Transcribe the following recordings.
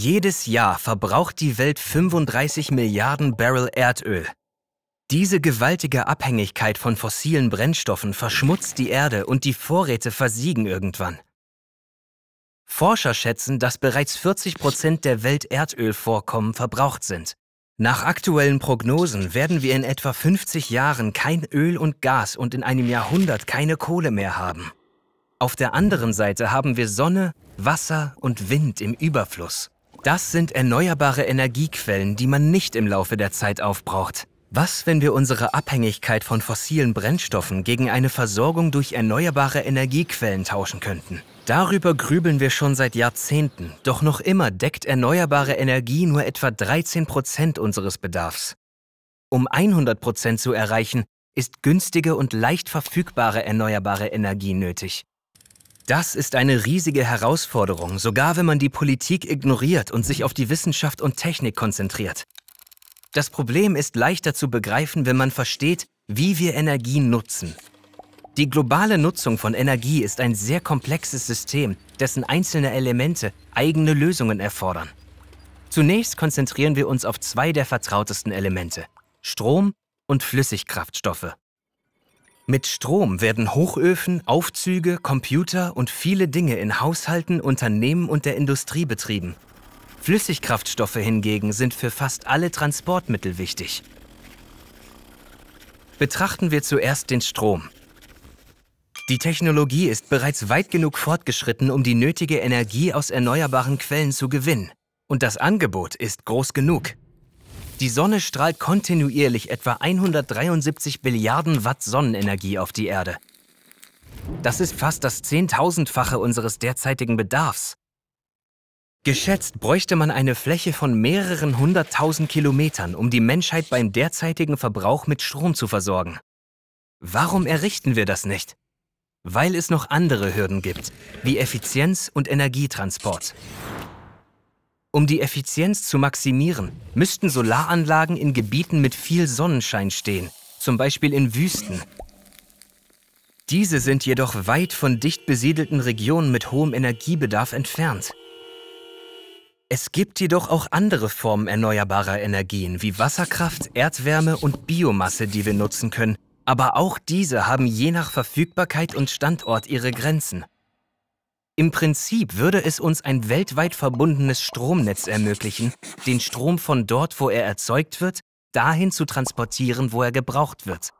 Jedes Jahr verbraucht die Welt 35 Milliarden Barrel Erdöl. Diese gewaltige Abhängigkeit von fossilen Brennstoffen verschmutzt die Erde und die Vorräte versiegen irgendwann. Forscher schätzen, dass bereits 40 Prozent der Welterdölvorkommen verbraucht sind. Nach aktuellen Prognosen werden wir in etwa 50 Jahren kein Öl und Gas und in einem Jahrhundert keine Kohle mehr haben. Auf der anderen Seite haben wir Sonne, Wasser und Wind im Überfluss. Das sind erneuerbare Energiequellen, die man nicht im Laufe der Zeit aufbraucht. Was, wenn wir unsere Abhängigkeit von fossilen Brennstoffen gegen eine Versorgung durch erneuerbare Energiequellen tauschen könnten? Darüber grübeln wir schon seit Jahrzehnten, doch noch immer deckt erneuerbare Energie nur etwa 13 Prozent unseres Bedarfs. Um 100 Prozent zu erreichen, ist günstige und leicht verfügbare erneuerbare Energie nötig. Das ist eine riesige Herausforderung, sogar wenn man die Politik ignoriert und sich auf die Wissenschaft und Technik konzentriert. Das Problem ist leichter zu begreifen, wenn man versteht, wie wir Energie nutzen. Die globale Nutzung von Energie ist ein sehr komplexes System, dessen einzelne Elemente eigene Lösungen erfordern. Zunächst konzentrieren wir uns auf zwei der vertrautesten Elemente, Strom und Flüssigkraftstoffe. Mit Strom werden Hochöfen, Aufzüge, Computer und viele Dinge in Haushalten, Unternehmen und der Industrie betrieben. Flüssigkraftstoffe hingegen sind für fast alle Transportmittel wichtig. Betrachten wir zuerst den Strom. Die Technologie ist bereits weit genug fortgeschritten, um die nötige Energie aus erneuerbaren Quellen zu gewinnen. Und das Angebot ist groß genug. Die Sonne strahlt kontinuierlich etwa 173 Billiarden Watt Sonnenenergie auf die Erde. Das ist fast das Zehntausendfache unseres derzeitigen Bedarfs. Geschätzt bräuchte man eine Fläche von mehreren hunderttausend Kilometern, um die Menschheit beim derzeitigen Verbrauch mit Strom zu versorgen. Warum errichten wir das nicht? Weil es noch andere Hürden gibt, wie Effizienz und Energietransport. Um die Effizienz zu maximieren, müssten Solaranlagen in Gebieten mit viel Sonnenschein stehen, zum Beispiel in Wüsten. Diese sind jedoch weit von dicht besiedelten Regionen mit hohem Energiebedarf entfernt. Es gibt jedoch auch andere Formen erneuerbarer Energien wie Wasserkraft, Erdwärme und Biomasse, die wir nutzen können, aber auch diese haben je nach Verfügbarkeit und Standort ihre Grenzen. Im Prinzip würde es uns ein weltweit verbundenes Stromnetz ermöglichen, den Strom von dort, wo er erzeugt wird, dahin zu transportieren, wo er gebraucht wird.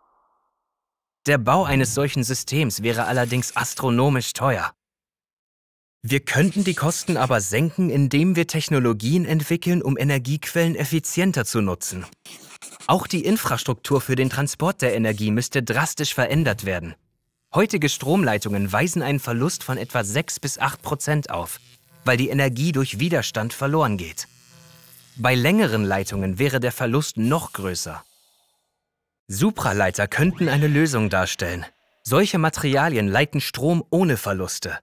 Der Bau eines solchen Systems wäre allerdings astronomisch teuer. Wir könnten die Kosten aber senken, indem wir Technologien entwickeln, um Energiequellen effizienter zu nutzen. Auch die Infrastruktur für den Transport der Energie müsste drastisch verändert werden. Heutige Stromleitungen weisen einen Verlust von etwa 6 bis 8 Prozent auf, weil die Energie durch Widerstand verloren geht. Bei längeren Leitungen wäre der Verlust noch größer. Supraleiter könnten eine Lösung darstellen. Solche Materialien leiten Strom ohne Verluste.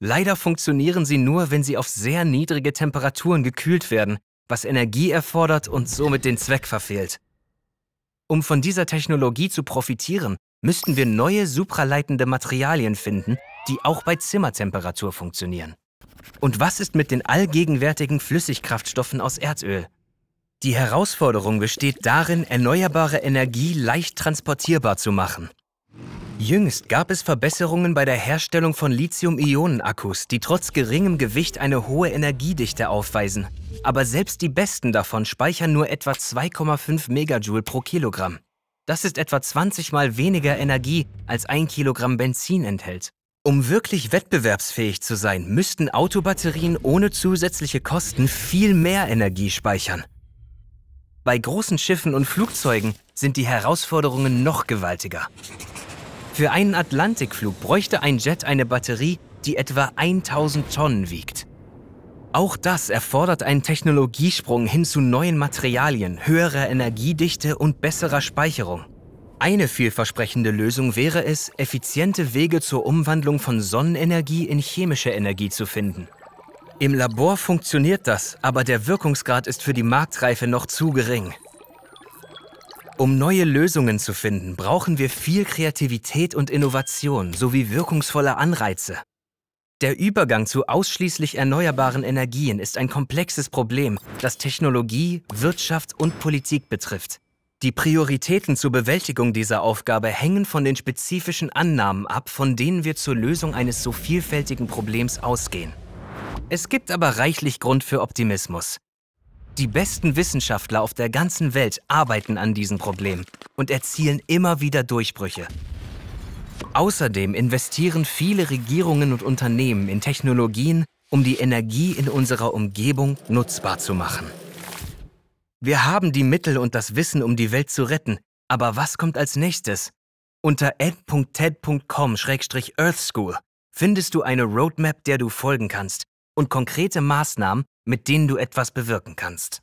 Leider funktionieren sie nur, wenn sie auf sehr niedrige Temperaturen gekühlt werden, was Energie erfordert und somit den Zweck verfehlt. Um von dieser Technologie zu profitieren, müssten wir neue supraleitende Materialien finden, die auch bei Zimmertemperatur funktionieren. Und was ist mit den allgegenwärtigen Flüssigkraftstoffen aus Erdöl? Die Herausforderung besteht darin, erneuerbare Energie leicht transportierbar zu machen. Jüngst gab es Verbesserungen bei der Herstellung von Lithium-Ionen-Akkus, die trotz geringem Gewicht eine hohe Energiedichte aufweisen. Aber selbst die besten davon speichern nur etwa 2,5 Megajoule pro Kilogramm. Das ist etwa 20 mal weniger Energie, als ein Kilogramm Benzin enthält. Um wirklich wettbewerbsfähig zu sein, müssten Autobatterien ohne zusätzliche Kosten viel mehr Energie speichern. Bei großen Schiffen und Flugzeugen sind die Herausforderungen noch gewaltiger. Für einen Atlantikflug bräuchte ein Jet eine Batterie, die etwa 1000 Tonnen wiegt. Auch das erfordert einen Technologiesprung hin zu neuen Materialien, höherer Energiedichte und besserer Speicherung. Eine vielversprechende Lösung wäre es, effiziente Wege zur Umwandlung von Sonnenenergie in chemische Energie zu finden. Im Labor funktioniert das, aber der Wirkungsgrad ist für die Marktreife noch zu gering. Um neue Lösungen zu finden, brauchen wir viel Kreativität und Innovation sowie wirkungsvolle Anreize. Der Übergang zu ausschließlich erneuerbaren Energien ist ein komplexes Problem, das Technologie, Wirtschaft und Politik betrifft. Die Prioritäten zur Bewältigung dieser Aufgabe hängen von den spezifischen Annahmen ab, von denen wir zur Lösung eines so vielfältigen Problems ausgehen. Es gibt aber reichlich Grund für Optimismus. Die besten Wissenschaftler auf der ganzen Welt arbeiten an diesem Problem und erzielen immer wieder Durchbrüche. Außerdem investieren viele Regierungen und Unternehmen in Technologien, um die Energie in unserer Umgebung nutzbar zu machen. Wir haben die Mittel und das Wissen, um die Welt zu retten, aber was kommt als nächstes? Unter ed.ted.com-earthschool findest du eine Roadmap, der du folgen kannst und konkrete Maßnahmen, mit denen du etwas bewirken kannst.